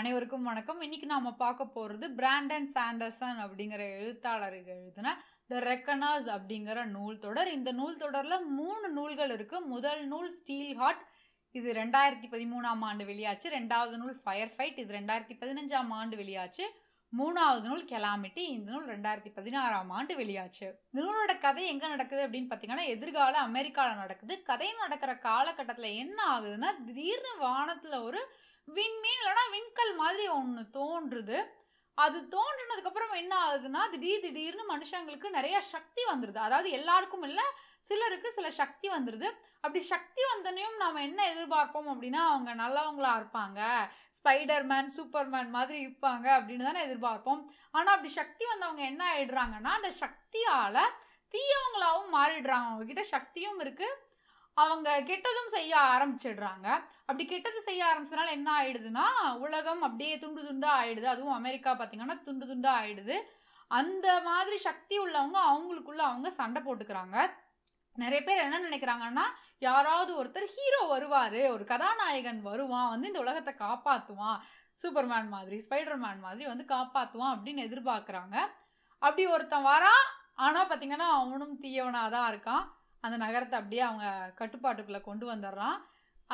அனைவருக்கும் வணக்கம் இன்னைக்கு நாம பார்க்க போகிறது பிராண்டன் சாண்டர்சன் அப்படிங்கிற எழுத்தாளர்கள் எழுதின த ரெக்கனாஸ் அப்படிங்கிற நூல் தொடர் இந்த நூல் தொடரில் மூணு நூல்கள் இருக்குது முதல் நூல் ஸ்டீல் ஹாட் இது ரெண்டாயிரத்தி பதிமூணாம் ஆண்டு வெளியாச்சு ரெண்டாவது நூல் ஃபயர் ஃபைட் இது ரெண்டாயிரத்தி பதினஞ்சாம் ஆண்டு வெளியாச்சு மூணாவது நூல் கெலாமிட்டி இந்த நூல் ரெண்டாயிரத்தி பதினாறாம் ஆண்டு வெளியாச்சு இந்த நூலோட கதை எங்கே நடக்குது அப்படின்னு பார்த்தீங்கன்னா எதிர்கால அமெரிக்காவில் நடக்குது கதை நடக்கிற காலகட்டத்தில் என்ன ஆகுதுன்னா திடீர்னு வானத்தில் ஒரு மாதிரி ஒன்று தோன்றுது அது தோன்றினதுக்கப்புறம் என்ன ஆகுதுன்னா திடீர் திடீர்னு மனுஷங்களுக்கு நிறைய சக்தி வந்துடுது அதாவது எல்லாருக்கும் இல்லை சிலருக்கு சில சக்தி வந்துடுது அப்படி சக்தி வந்தனையும் நாம் என்ன எதிர்பார்ப்போம் அப்படின்னா அவங்க நல்லவங்களா இருப்பாங்க ஸ்பைடர்மேன் சூப்பர்மேன் மாதிரி இருப்பாங்க அப்படின்னு தானே எதிர்பார்ப்போம் ஆனால் அப்படி சக்தி வந்தவங்க என்ன ஆயிடுறாங்கன்னா அந்த சக்தியால் தீயவங்களாகவும் மாறிடுறாங்க அவங்கக்கிட்ட சக்தியும் இருக்குது அவங்க கெட்டதும் செய்ய ஆரம்பிச்சிடுறாங்க அப்படி கெட்டது செய்ய ஆரம்பிச்சதுனால என்ன ஆயிடுதுன்னா உலகம் அப்படியே துண்டு துண்டாக ஆயிடுது அதுவும் அமெரிக்கா பார்த்தீங்கன்னா துண்டு துண்டா ஆயிடுது அந்த மாதிரி சக்தி உள்ளவங்க அவங்களுக்குள்ள அவங்க சண்டை போட்டுக்கிறாங்க நிறைய பேர் என்ன நினைக்கிறாங்கன்னா யாராவது ஒருத்தர் ஹீரோ வருவார் ஒரு கதாநாயகன் வருவான் வந்து இந்த உலகத்தை காப்பாற்றுவான் சூப்பர்மேன் மாதிரி ஸ்பைடர்மேன் மாதிரி வந்து காப்பாற்றுவான் அப்படின்னு எதிர்பார்க்குறாங்க அப்படி ஒருத்தன் வரான் ஆனால் பார்த்திங்கன்னா அவனும் தீயவனாக தான் இருக்கான் அந்த நகரத்தை அப்படியே அவங்க கட்டுப்பாட்டுக்குள்ளே கொண்டு வந்துடுறான்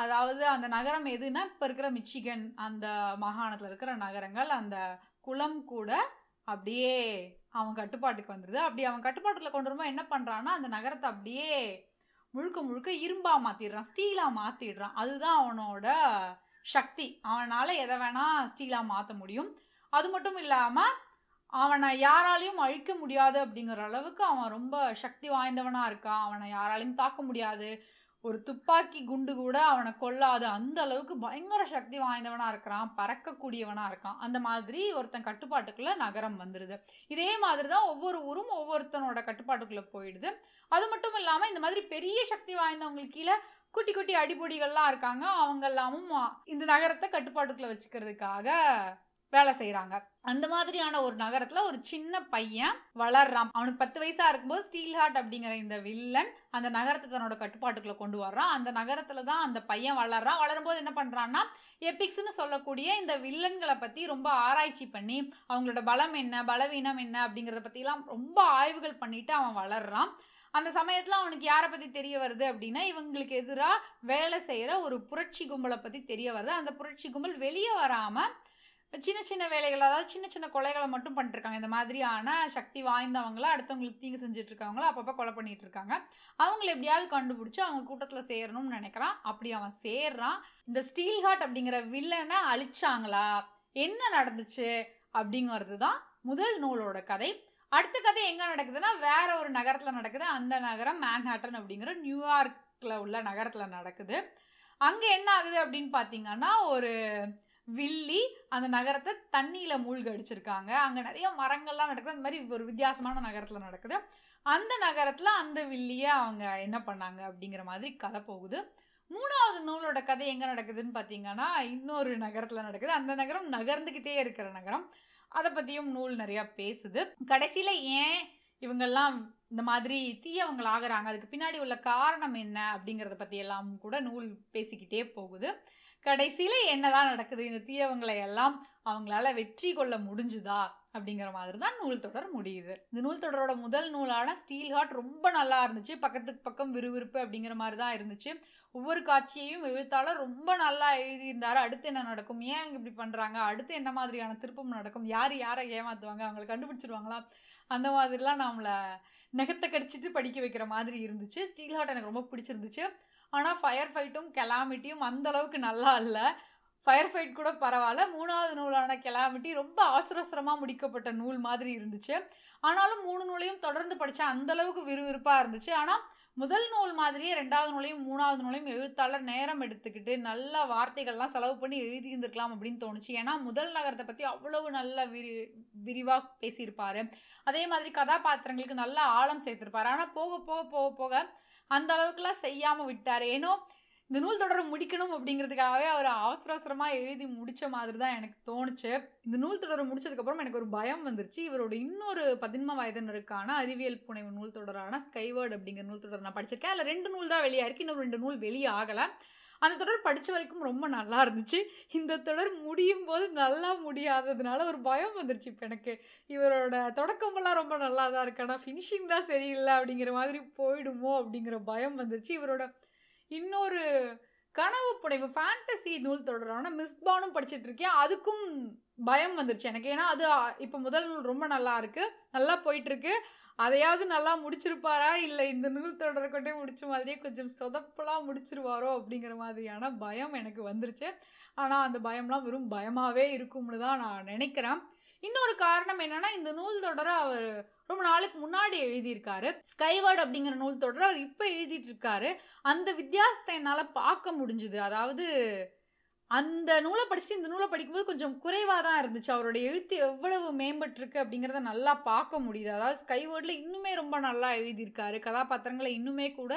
அதாவது அந்த நகரம் எதுனா இப்போ இருக்கிற மிச்சிகன் அந்த மாகாணத்தில் இருக்கிற நகரங்கள் அந்த குளம் கூட அப்படியே அவன் கட்டுப்பாட்டுக்கு வந்துடுது அப்படி அவன் கட்டுப்பாட்டில் கொண்டு வரும்போது என்ன பண்ணுறான்னா அந்த நகரத்தை அப்படியே முழுக்க முழுக்க இரும்பாக மாற்றிடுறான் ஸ்டீலாக மாற்றிடுறான் அதுதான் அவனோட சக்தி அவனால் எதை வேணால் ஸ்டீலாக மாற்ற முடியும் அது மட்டும் இல்லாமல் அவனை யாராலையும் அழிக்க முடியாது அப்படிங்கிற அளவுக்கு அவன் ரொம்ப சக்தி வாய்ந்தவனாக இருக்கான் அவனை யாராலையும் தாக்க முடியாது ஒரு துப்பாக்கி குண்டு கூட அவனை கொல்லாது அந்த அளவுக்கு பயங்கர சக்தி வாய்ந்தவனாக இருக்கிறான் பறக்கக்கூடியவனாக இருக்கான் அந்த மாதிரி ஒருத்தன் கட்டுப்பாட்டுக்குள்ளே நகரம் வந்துடுது இதே மாதிரி தான் ஒவ்வொரு ஊரும் ஒவ்வொருத்தனோட கட்டுப்பாட்டுக்குள்ளே போயிடுது அது மட்டும் இல்லாமல் இந்த மாதிரி பெரிய சக்தி வாய்ந்தவங்களுக்கு கீழே குட்டி குட்டி அடிப்பொடிகள்லாம் இருக்காங்க அவங்க எல்லாமும் இந்த நகரத்தை கட்டுப்பாட்டுக்குள்ளே வச்சுக்கிறதுக்காக வேலை செய்கிறாங்க அந்த மாதிரியான ஒரு நகரத்தில் ஒரு சின்ன பையன் வளர்றான் அவனுக்கு பத்து வயசாக இருக்கும்போது ஸ்டீல் ஹார்ட் அப்படிங்கிற இந்த வில்லன் அந்த நகரத்தை தன்னோட கட்டுப்பாட்டுக்குள்ள கொண்டு வர்றான் அந்த நகரத்தில் தான் அந்த பையன் வளர்றான் வளரும்போது என்ன பண்ணுறான்னா எபிக்ஸ்னு சொல்லக்கூடிய இந்த வில்லன்களை பற்றி ரொம்ப ஆராய்ச்சி பண்ணி அவங்களோட பலம் என்ன பலவீனம் என்ன அப்படிங்கிறத பற்றிலாம் ரொம்ப ஆய்வுகள் பண்ணிவிட்டு அவன் வளர்றான் அந்த சமயத்தில் அவனுக்கு யாரை பற்றி தெரிய வருது அப்படின்னா இவங்களுக்கு எதிராக வேலை செய்கிற ஒரு புரட்சி கும்பலை பற்றி தெரிய வருது அந்த புரட்சி கும்பல் வெளியே வராமல் சின்ன சின்ன வேலைகள் அதாவது சின்ன சின்ன கொலைகளை மட்டும் பண்ணிட்டுருக்காங்க இந்த மாதிரியான சக்தி வாய்ந்தவங்களை அடுத்தவங்களுக்கு தீங்கு செஞ்சுட்ருக்கவங்கள அப்பப்போ கொலை பண்ணிட்டு இருக்காங்க அவங்களை எப்படியாவது கண்டுபிடிச்சி அவங்க கூட்டத்தில் சேரணும்னு நினைக்கிறான் அப்படி அவன் சேர்றான் இந்த ஸ்டீல் ஹார்ட் அப்படிங்கிற வில்லனை அழிச்சாங்களா என்ன நடந்துச்சு அப்படிங்கிறது தான் முதல் நூலோட கதை அடுத்த கதை எங்கே நடக்குதுன்னா வேற ஒரு நகரத்தில் நடக்குது அந்த நகரம் மேன்ஹாட்டன் அப்படிங்கிற நியூயார்க்கில் உள்ள நகரத்தில் நடக்குது அங்கே என்ன ஆகுது அப்படின்னு பார்த்தீங்கன்னா ஒரு வில்லி அந்த நகரத்தை தண்ணியில் மூழ்க அடிச்சிருக்காங்க அங்கே நிறைய மரங்கள்லாம் நடக்குது அந்த மாதிரி ஒரு வித்தியாசமான நகரத்தில் நடக்குது அந்த நகரத்தில் அந்த வில்லியை அவங்க என்ன பண்ணாங்க அப்படிங்கிற மாதிரி கதை போகுது மூணாவது நூலோட கதை எங்கே நடக்குதுன்னு பார்த்தீங்கன்னா இன்னொரு நகரத்தில் நடக்குது அந்த நகரம் நகர்ந்துக்கிட்டே இருக்கிற நகரம் அதை பற்றியும் நூல் நிறையா பேசுது கடைசியில் ஏன் இவங்கெல்லாம் இந்த மாதிரி தீயவங்கள் ஆகிறாங்க அதுக்கு பின்னாடி உள்ள காரணம் என்ன அப்படிங்கிறத பற்றியெல்லாம் கூட நூல் பேசிக்கிட்டே போகுது கடைசியில் என்னதான் நடக்குது இந்த தீயவங்களை எல்லாம் அவங்களால வெற்றி கொள்ள முடிஞ்சுதா அப்படிங்கிற மாதிரி தான் நூல் தொடர் முடியுது இந்த நூல் தொடரோட முதல் நூலான ஸ்டீல் ஹார்ட் ரொம்ப நல்லா இருந்துச்சு பக்கத்துக்கு பக்கம் விறுவிறுப்பு அப்படிங்கிற மாதிரி தான் இருந்துச்சு ஒவ்வொரு காட்சியையும் எழுத்தாளர் ரொம்ப நல்லா எழுதியிருந்தார் அடுத்து என்ன நடக்கும் ஏன் அவங்க இப்படி பண்ணுறாங்க அடுத்து என்ன மாதிரியான திருப்பம் நடக்கும் யார் யாரை ஏமாற்றுவாங்க அவங்களை கண்டுபிடிச்சிருவாங்களா அந்த மாதிரிலாம் நம்மளை நெகத்தை கடிச்சிட்டு படிக்க வைக்கிற மாதிரி இருந்துச்சு ஸ்டீல் ஹார்ட் எனக்கு ரொம்ப பிடிச்சிருந்துச்சு ஆனால் ஃபயர் ஃபைட்டும் கெலாமிட்டியும் அந்தளவுக்கு நல்லா இல்லை ஃபயர் ஃபைட் கூட பரவாயில்ல மூணாவது நூலான கிளாமிட்டி ரொம்ப அவசரவசரமாக முடிக்கப்பட்ட நூல் மாதிரி இருந்துச்சு ஆனாலும் மூணு நூலையும் தொடர்ந்து படித்தா அந்தளவுக்கு விறுவிறுப்பாக இருந்துச்சு ஆனால் முதல் நூல் மாதிரியே ரெண்டாவது நூலையும் மூணாவது நூலையும் எழுத்தாளர் நேரம் எடுத்துக்கிட்டு நல்ல வார்த்தைகள்லாம் செலவு பண்ணி எழுதி அப்படின்னு தோணுச்சு ஏன்னா முதல் நகரத்தை பற்றி அவ்வளவு நல்ல விரி விரிவாக பேசியிருப்பார் அதே மாதிரி கதாபாத்திரங்களுக்கு நல்ல ஆழம் சேர்த்துருப்பார் ஆனால் போக போக போக போக அந்த அளவுக்குலாம் செய்யாமல் விட்டார் ஏன்னோ இந்த நூல் தொடரை முடிக்கணும் அப்படிங்கிறதுக்காகவே அவர் அவசர அவசரமாக எழுதி முடித்த மாதிரி தான் எனக்கு தோணுச்சு இந்த நூல் தொடரை முடிச்சதுக்கப்புறம் எனக்கு ஒரு பயம் வந்துருச்சு இவரோட இன்னொரு பதின்ம வயதினருக்கான அறிவியல் புனைவு நூல் தொடரான ஸ்கைவேர்டு அப்படிங்கிற நூல் தொடர் நான் படிச்சிருக்கேன் அதில் ரெண்டு நூல் தான் வெளியாயிருக்கு இன்னும் ரெண்டு நூல் வெளியாகலை அந்த தொடர் படித்த வரைக்கும் ரொம்ப நல்லா இருந்துச்சு இந்த தொடர் முடியும் போது நல்லா முடியாததுனால ஒரு பயம் வந்துருச்சு இப்போ எனக்கு இவரோட தொடக்கமெல்லாம் ரொம்ப நல்லா தான் இருக்கு ஆனால் ஃபினிஷிங் தான் சரியில்லை அப்படிங்கிற மாதிரி போயிடுமோ அப்படிங்கிற பயம் வந்துருச்சு இவரோட இன்னொரு கனவு புனைவு ஃபேண்டசி நூல் தொடரான மிஸ்பானும் படிச்சுட்டு இருக்கேன் அதுக்கும் பயம் வந்துருச்சு எனக்கு ஏன்னா அது இப்போ முதல் நூல் ரொம்ப நல்லா இருக்குது நல்லா போயிட்டுருக்கு அதையாவது நல்லா முடிச்சிருப்பாரா இல்லை இந்த நூல் தொடரை கொண்டே முடிச்ச மாதிரியே கொஞ்சம் சொதப்பெல்லாம் முடிச்சிருவாரோ அப்படிங்கிற மாதிரியான பயம் எனக்கு வந்துருச்சு ஆனால் அந்த பயம்லாம் வெறும் பயமாகவே இருக்கும்னு தான் நான் நினைக்கிறேன் இன்னொரு காரணம் என்னன்னா இந்த நூல் தொடரை அவர் ரொம்ப நாளுக்கு முன்னாடி எழுதியிருக்காரு ஸ்கைவேர்டு அப்படிங்கிற நூல் தொடரை அவர் இப்போ எழுதிட்டு இருக்காரு அந்த வித்தியாசத்தை என்னால் பார்க்க முடிஞ்சுது அதாவது அந்த நூலை படிச்சுட்டு இந்த நூலை படிக்கும்போது கொஞ்சம் குறைவாக தான் இருந்துச்சு அவரோட எழுத்து எவ்வளவு மேம்பட்டிருக்கு அப்படிங்கிறத நல்லா பார்க்க முடியுது அதாவது ஸ்கைவேர்டில் இன்னுமே ரொம்ப நல்லா எழுதியிருக்காரு கதாபாத்திரங்களை இன்னுமே கூட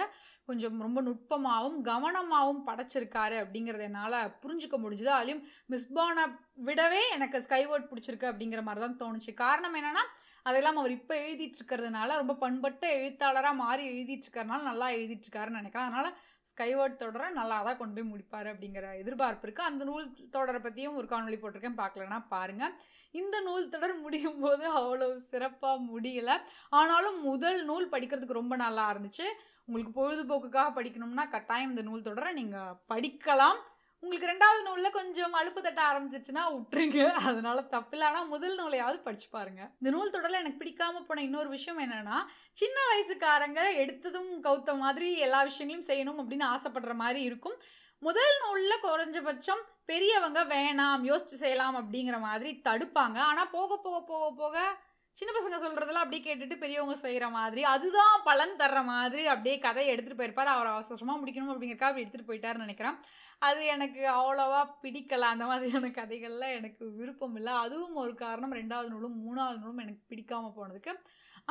கொஞ்சம் ரொம்ப நுட்பமாகவும் கவனமாகவும் படைச்சிருக்காரு அப்படிங்கிறத என்னால் புரிஞ்சுக்க முடிஞ்சுது அதுலேயும் மிஸ்பானை விடவே எனக்கு ஸ்கைவேர்ட் பிடிச்சிருக்கு அப்படிங்கிற மாதிரி தான் தோணுச்சு காரணம் என்னென்னா அதெல்லாம் அவர் இப்போ எழுதிட்டு இருக்கிறதுனால ரொம்ப பண்பட்ட எழுத்தாளராக மாறி எழுதிட்டு இருக்கிறதுனால நல்லா எழுதிட்டு இருக்காருன்னு நினைக்கிறேன் அதனால் ஸ்கைவேர்ட் தொடரை நல்லா தான் கொண்டு போய் முடிப்பார் அப்படிங்கிற எதிர்பார்ப்பு இருக்குது அந்த நூல் தொடரை பற்றியும் ஒரு காணொலி போட்டிருக்கேன் பார்க்கலன்னா பாருங்கள் இந்த நூல் தொடர் முடியும் போது அவ்வளோ சிறப்பாக முடியலை ஆனாலும் முதல் நூல் படிக்கிறதுக்கு ரொம்ப நல்லா இருந்துச்சு உங்களுக்கு பொழுதுபோக்குக்காக படிக்கணும்னா கட்டாயம் இந்த நூல் தொடரை நீங்கள் படிக்கலாம் உங்களுக்கு ரெண்டாவது நூலில் கொஞ்சம் அழுப்பு தட்ட ஆரம்பிச்சிச்சுன்னா விட்டுருங்க அதனால தப்பில்லை ஆனால் முதல் நூலையாவது படிச்சு பாருங்க இந்த நூல் தொடரில் எனக்கு பிடிக்காம போன இன்னொரு விஷயம் என்னன்னா சின்ன வயசுக்காரங்க எடுத்ததும் கவுத்த மாதிரி எல்லா விஷயங்களையும் செய்யணும் அப்படின்னு ஆசைப்படுற மாதிரி இருக்கும் முதல் நூலில் குறைஞ்சபட்சம் பெரியவங்க வேணாம் யோசிச்சு செய்யலாம் அப்படிங்கிற மாதிரி தடுப்பாங்க ஆனால் போக போக போக போக சின்ன பசங்க சொல்கிறதெல்லாம் அப்படியே கேட்டுட்டு பெரியவங்க செய்கிற மாதிரி அதுதான் பலன் தர்ற மாதிரி அப்படியே கதையை எடுத்துகிட்டு போயிருப்பார் அவர் அவசரமாக முடிக்கணும் அப்படிங்கிறக்கா அப்படி எடுத்துகிட்டு போயிட்டார்னு நினைக்கிறேன் அது எனக்கு அவ்வளோவா பிடிக்கலை அந்த மாதிரியான கதைகளில் எனக்கு விருப்பம் இல்லை அதுவும் ஒரு காரணம் ரெண்டாவது நூலும் மூணாவது நூலும் எனக்கு பிடிக்காமல் போனதுக்கு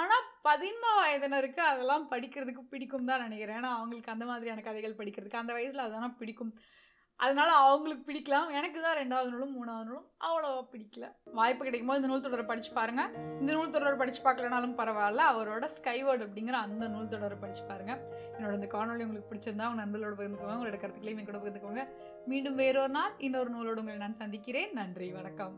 ஆனால் பதின்ம வயதினருக்கு அதெல்லாம் படிக்கிறதுக்கு பிடிக்கும் தான் நினைக்கிறேன் ஏன்னா அவங்களுக்கு அந்த மாதிரியான கதைகள் படிக்கிறதுக்கு அந்த வயசில் அதெல்லாம் பிடிக்கும் அதனால் அவங்களுக்கு பிடிக்கலாம் எனக்கு தான் ரெண்டாவது நூலும் மூணாவது நூலும் அவ்வளோவா பிடிக்கல வாய்ப்பு கிடைக்கும் போது இந்த நூல் தொடரை படிச்சு பாருங்கள் இந்த நூல் தொடர் படித்து பார்க்கலனாலும் பரவாயில்ல அவரோட ஸ்கைவேர்டு அப்படிங்கிற அந்த நூல் தொடரை படித்து பாருங்க என்னோட இந்த காணொலி உங்களுக்கு பிடிச்சிருந்தா அவங்க நண்பர்களோட பகிர்ந்துக்கோங்க உங்களோட கருத்துக்களையும் கூட பகிர்ந்துக்கோங்க மீண்டும் வேறொரு நாள் இன்னொரு நூலோடு உங்களை நான் சந்திக்கிறேன் நன்றி வணக்கம்